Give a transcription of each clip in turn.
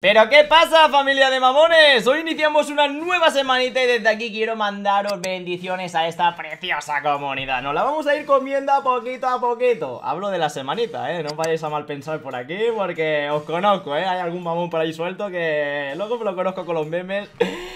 ¿Pero qué pasa familia de mamones? Hoy iniciamos una nueva semanita y desde aquí quiero mandaros bendiciones a esta preciosa comunidad Nos la vamos a ir comiendo a poquito a poquito Hablo de la semanita, ¿eh? No vayáis a mal pensar por aquí porque os conozco, ¿eh? Hay algún mamón por ahí suelto que luego lo conozco con los memes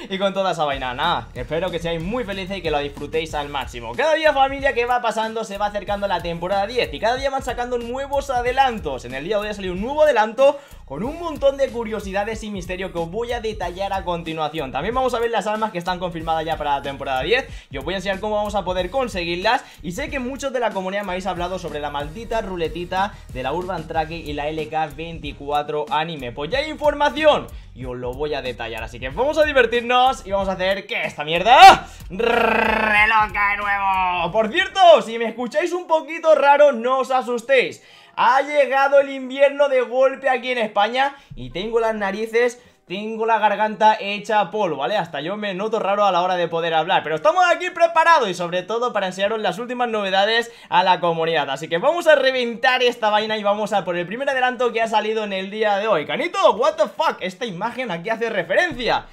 y con toda esa vaina Nada, espero que seáis muy felices y que lo disfrutéis al máximo Cada día familia que va pasando se va acercando la temporada 10 Y cada día van sacando nuevos adelantos En el día de hoy ha salido un nuevo adelanto con un montón de curiosidades y misterio que os voy a detallar a continuación. También vamos a ver las armas que están confirmadas ya para la temporada 10 y os voy a enseñar cómo vamos a poder conseguirlas y sé que muchos de la comunidad me habéis hablado sobre la maldita ruletita de la Urban Tracking y la LK24 anime. Pues ya hay información y os lo voy a detallar, así que vamos a divertirnos y vamos a hacer que esta mierda reloca de nuevo. Por cierto, si me escucháis un poquito raro, no os asustéis. Ha llegado el invierno de golpe aquí en España y tengo las narices tengo la garganta hecha polvo, ¿vale? Hasta yo me noto raro a la hora de poder hablar Pero estamos aquí preparados y sobre todo para enseñaros las últimas novedades a la comunidad Así que vamos a reventar esta vaina y vamos a por el primer adelanto que ha salido en el día de hoy Canito, what the fuck, esta imagen aquí hace referencia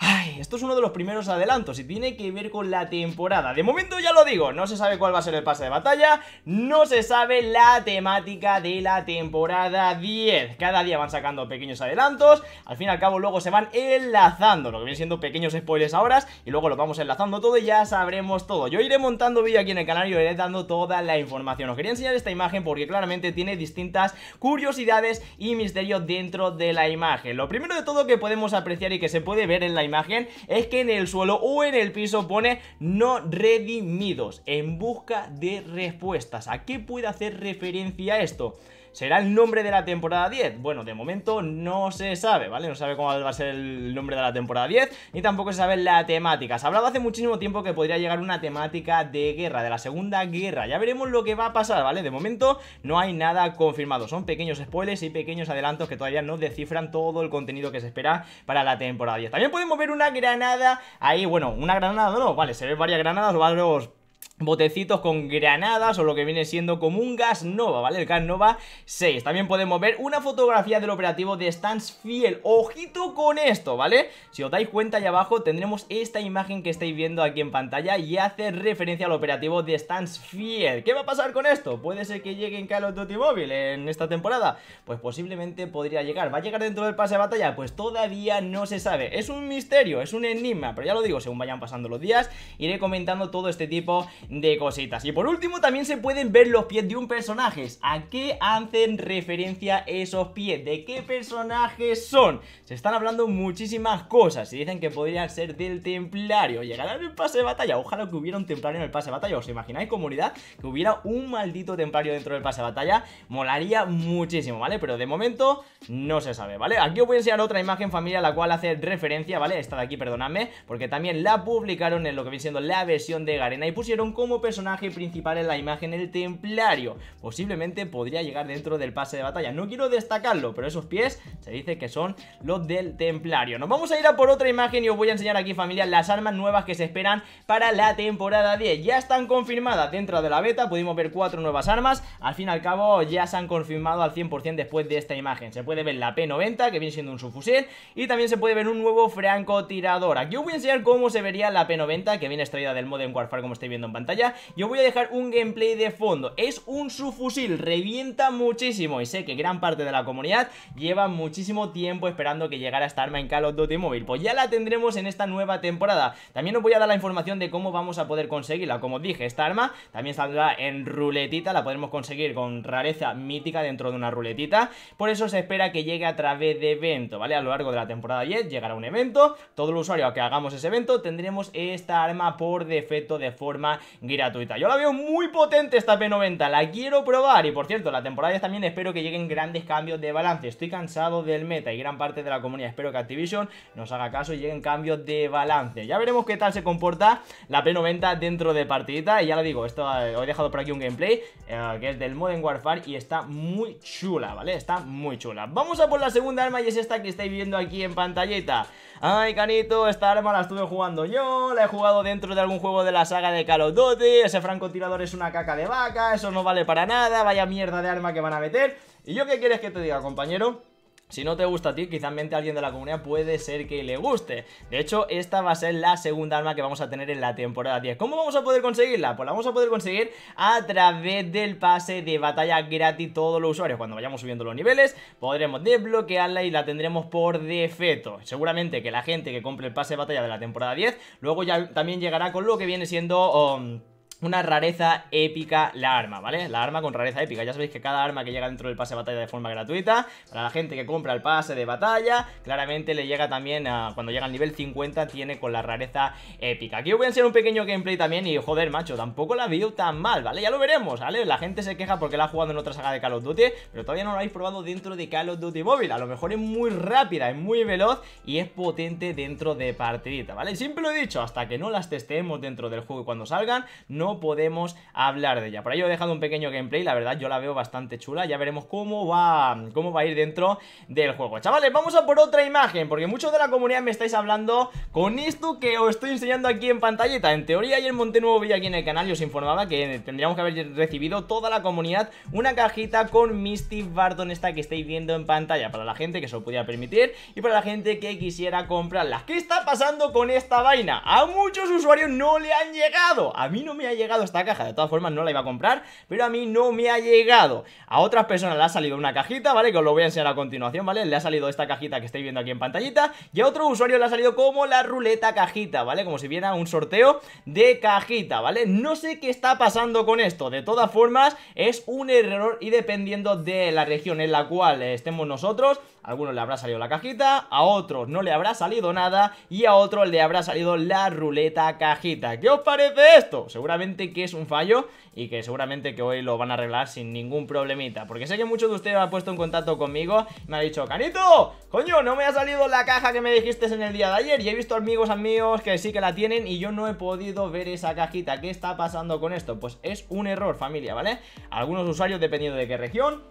Ay, esto es uno de los primeros adelantos y tiene que ver con la temporada. De momento ya lo digo, no se sabe cuál va a ser el pase de batalla, no se sabe la temática de la temporada 10. Cada día van sacando pequeños adelantos, al fin y al cabo luego se van enlazando, lo que vienen siendo pequeños spoilers ahora, y luego lo vamos enlazando todo y ya sabremos todo. Yo iré montando vídeo aquí en el canal y os iré dando toda la información. Os quería enseñar esta imagen porque claramente tiene distintas curiosidades y misterios dentro de la imagen. Lo primero de todo que podemos apreciar y que se puede ver en la imagen es que en el suelo o en el piso pone no redimidos, en busca de respuestas. ¿A qué puede hacer referencia esto? ¿Será el nombre de la temporada 10? Bueno, de momento no se sabe, ¿vale? No sabe cómo va a ser el nombre de la temporada 10 ni tampoco se sabe la temática. Se hablado hace muchísimo tiempo que podría llegar una temática de guerra, de la Segunda Guerra. Ya veremos lo que va a pasar, ¿vale? De momento no hay nada confirmado. Son pequeños spoilers y pequeños adelantos que todavía no descifran todo el contenido que se espera para la temporada 10. También podemos ver una granada ahí, bueno, una granada no, vale, se ven varias granadas, varios botecitos con granadas o lo que viene siendo como un gas nova, ¿vale? El gas nova 6. También podemos ver una fotografía del operativo de Stansfield. Ojito con esto, ¿vale? Si os dais cuenta ahí abajo tendremos esta imagen que estáis viendo aquí en pantalla y hace referencia al operativo de Stansfield. ¿Qué va a pasar con esto? ¿Puede ser que llegue en Call of Duty Mobile en esta temporada? Pues posiblemente podría llegar. ¿Va a llegar dentro del pase de batalla? Pues todavía no se sabe. Es un misterio, es un enigma, pero ya lo digo, según vayan pasando los días iré comentando todo este tipo de cositas. Y por último también se pueden ver los pies de un personaje. ¿A qué hacen referencia esos pies? ¿De qué personajes son? Se están hablando muchísimas cosas y dicen que podrían ser del templario. ¿Llegarán el pase de batalla? Ojalá que hubiera un templario en el pase de batalla. ¿Os imagináis comunidad que hubiera un maldito templario dentro del pase de batalla? Molaría muchísimo, ¿vale? Pero de momento no se sabe, ¿vale? Aquí os voy a enseñar otra imagen familia la cual hace referencia, ¿vale? Esta de aquí, perdonadme, porque también la publicaron en lo que viene siendo la versión de Garena y pusieron como personaje principal en la imagen el templario. Posiblemente podría llegar dentro del pase de batalla. No quiero destacarlo, pero esos pies se dice que son los del templario. Nos vamos a ir a por otra imagen y os voy a enseñar aquí familia las armas nuevas que se esperan para la temporada 10. Ya están confirmadas dentro de la beta, pudimos ver cuatro nuevas armas. Al fin y al cabo ya se han confirmado al 100% después de esta imagen. Se puede ver la P90 que viene siendo un subfusil y también se puede ver un nuevo francotirador. Aquí os voy a enseñar cómo se vería la P90 que viene extraída del modem Warfare como estáis viendo en pantalla yo voy a dejar un gameplay de fondo Es un subfusil, revienta muchísimo Y sé que gran parte de la comunidad lleva muchísimo tiempo esperando que llegara esta arma en Call of Duty Mobile Pues ya la tendremos en esta nueva temporada También os voy a dar la información de cómo vamos a poder conseguirla Como os dije, esta arma también saldrá en ruletita La podremos conseguir con rareza mítica dentro de una ruletita Por eso se espera que llegue a través de evento, ¿vale? A lo largo de la temporada 10 llegará un evento Todo el usuario que hagamos ese evento tendremos esta arma por defecto de forma gratuita. Yo la veo muy potente esta P90, la quiero probar y por cierto, la temporada también espero que lleguen grandes cambios de balance. Estoy cansado del meta y gran parte de la comunidad. Espero que Activision nos haga caso y lleguen cambios de balance. Ya veremos qué tal se comporta la P90 dentro de partidita y ya lo digo, esto eh, he dejado por aquí un gameplay eh, que es del Modern Warfare y está muy chula, ¿vale? Está muy chula. Vamos a por la segunda arma y es esta que estáis viendo aquí en pantallita. Ay, canito, esta arma la estuve jugando yo, la he jugado dentro de algún juego de la saga de Call of ese francotirador es una caca de vaca, eso no vale para nada, vaya mierda de arma que van a meter. ¿Y yo qué quieres que te diga, compañero? Si no te gusta a ti, quizás alguien de la comunidad puede ser que le guste. De hecho, esta va a ser la segunda arma que vamos a tener en la temporada 10. ¿Cómo vamos a poder conseguirla? Pues la vamos a poder conseguir a través del pase de batalla gratis todos los usuarios. Cuando vayamos subiendo los niveles, podremos desbloquearla y la tendremos por defecto. Seguramente que la gente que compre el pase de batalla de la temporada 10, luego ya también llegará con lo que viene siendo... Um, una rareza épica la arma, ¿vale? La arma con rareza épica, ya sabéis que cada arma que llega dentro del pase de batalla de forma gratuita, para la gente que compra el pase de batalla, claramente le llega también, a, cuando llega al nivel 50, tiene con la rareza épica. Aquí voy a enseñar un pequeño gameplay también y, joder, macho, tampoco la ha tan mal, ¿vale? Ya lo veremos, ¿vale? La gente se queja porque la ha jugado en otra saga de Call of Duty, pero todavía no lo habéis probado dentro de Call of Duty Móvil, a lo mejor es muy rápida, es muy veloz y es potente dentro de partidita, ¿vale? Siempre lo he dicho, hasta que no las testemos dentro del juego y cuando salgan, no podemos hablar de ella. Por ahí he dejado un pequeño gameplay, la verdad yo la veo bastante chula, ya veremos cómo va, cómo va a ir dentro del juego. Chavales, vamos a por otra imagen, porque muchos de la comunidad me estáis hablando con esto que os estoy enseñando aquí en pantallita. En teoría ayer monté nuevo vídeo aquí en el canal y os informaba que tendríamos que haber recibido toda la comunidad una cajita con Misty Barton esta que estáis viendo en pantalla, para la gente que se lo pudiera permitir y para la gente que quisiera comprarla. ¿Qué está pasando con esta vaina? A muchos usuarios no le han llegado, a mí no me ha llegado llegado esta caja, de todas formas no la iba a comprar, pero a mí no me ha llegado. A otras personas le ha salido una cajita, ¿vale? Que os lo voy a enseñar a continuación, ¿vale? Le ha salido esta cajita que estáis viendo aquí en pantallita y a otro usuario le ha salido como la ruleta cajita, ¿vale? Como si viera un sorteo de cajita, ¿vale? No sé qué está pasando con esto, de todas formas es un error y dependiendo de la región en la cual estemos nosotros algunos le habrá salido la cajita, a otros no le habrá salido nada y a otros le habrá salido la ruleta cajita. ¿Qué os parece esto? Seguramente que es un fallo y que seguramente que hoy lo van a arreglar sin ningún problemita. Porque sé que muchos de ustedes han puesto en contacto conmigo me ha dicho, Canito, coño, no me ha salido la caja que me dijiste en el día de ayer y he visto amigos amigos que sí que la tienen y yo no he podido ver esa cajita. ¿Qué está pasando con esto? Pues es un error, familia, ¿vale? Algunos usuarios, dependiendo de qué región,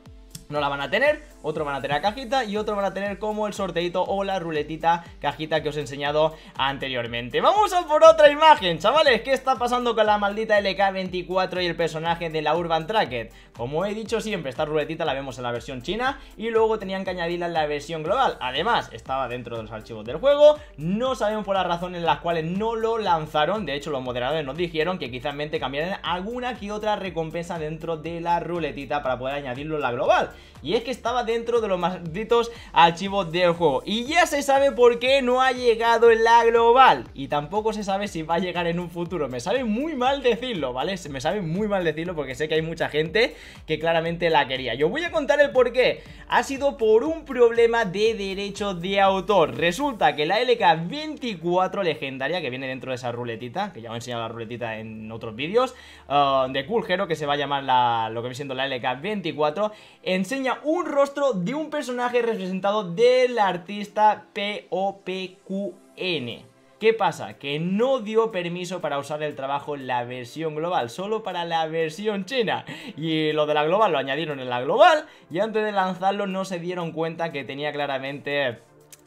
no la van a tener otro van a tener la cajita y otro van a tener como el sorteito o la ruletita cajita que os he enseñado anteriormente. Vamos a por otra imagen, chavales, ¿qué está pasando con la maldita LK24 y el personaje de la Urban Tracket? Como he dicho siempre, esta ruletita la vemos en la versión china y luego tenían que añadirla en la versión global. Además, estaba dentro de los archivos del juego, no sabemos por las razones en las cuales no lo lanzaron, de hecho los moderadores nos dijeron que quizás mente cambiaran alguna que otra recompensa dentro de la ruletita para poder añadirlo en la global. Y es que estaba dentro dentro de los malditos archivos del juego. Y ya se sabe por qué no ha llegado en la global. Y tampoco se sabe si va a llegar en un futuro. Me sabe muy mal decirlo, ¿vale? Me sabe muy mal decirlo porque sé que hay mucha gente que claramente la quería. Yo voy a contar el por qué. Ha sido por un problema de derecho de autor. Resulta que la LK24 legendaria que viene dentro de esa ruletita, que ya os he enseñado la ruletita en otros vídeos, ah, de Cool que se va a llamar lo que viene siendo la LK24, enseña un rostro de un personaje representado del artista POPQN. ¿Qué pasa? Que no dio permiso para usar el trabajo en la versión global, solo para la versión china. Y lo de la global lo añadieron en la global y antes de lanzarlo no se dieron cuenta que tenía claramente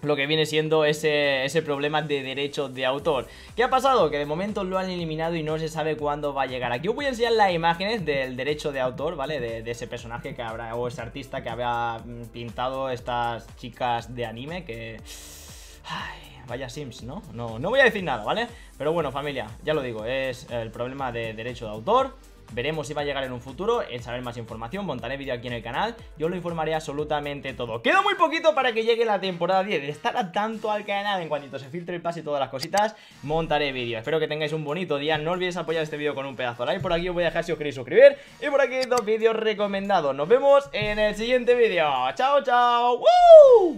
lo que viene siendo ese, problema de derecho de autor. ¿Qué ha pasado? Que de momento lo han eliminado y no se sabe cuándo va a llegar. Aquí os voy a enseñar las imágenes del derecho de autor, ¿vale? De, ese personaje que habrá, o ese artista que habrá mm, pintado estas chicas de anime que... Ay, vaya Sims, ¿no? ¿no? No voy a decir nada, ¿vale? Pero bueno, familia, ya lo digo, es el problema de derecho de autor Veremos si va a llegar en un futuro, en saber más información, montaré vídeo aquí en el canal, yo lo informaré absolutamente todo. Queda muy poquito para que llegue la temporada 10, estará tanto al canal en cuanto se filtre el pase y todas las cositas, montaré vídeo. Espero que tengáis un bonito día, no olvidéis apoyar este vídeo con un pedazo de like, por aquí os voy a dejar si os queréis suscribir y por aquí dos vídeos recomendados. Nos vemos en el siguiente vídeo. ¡Chao, chao! ¡Woo!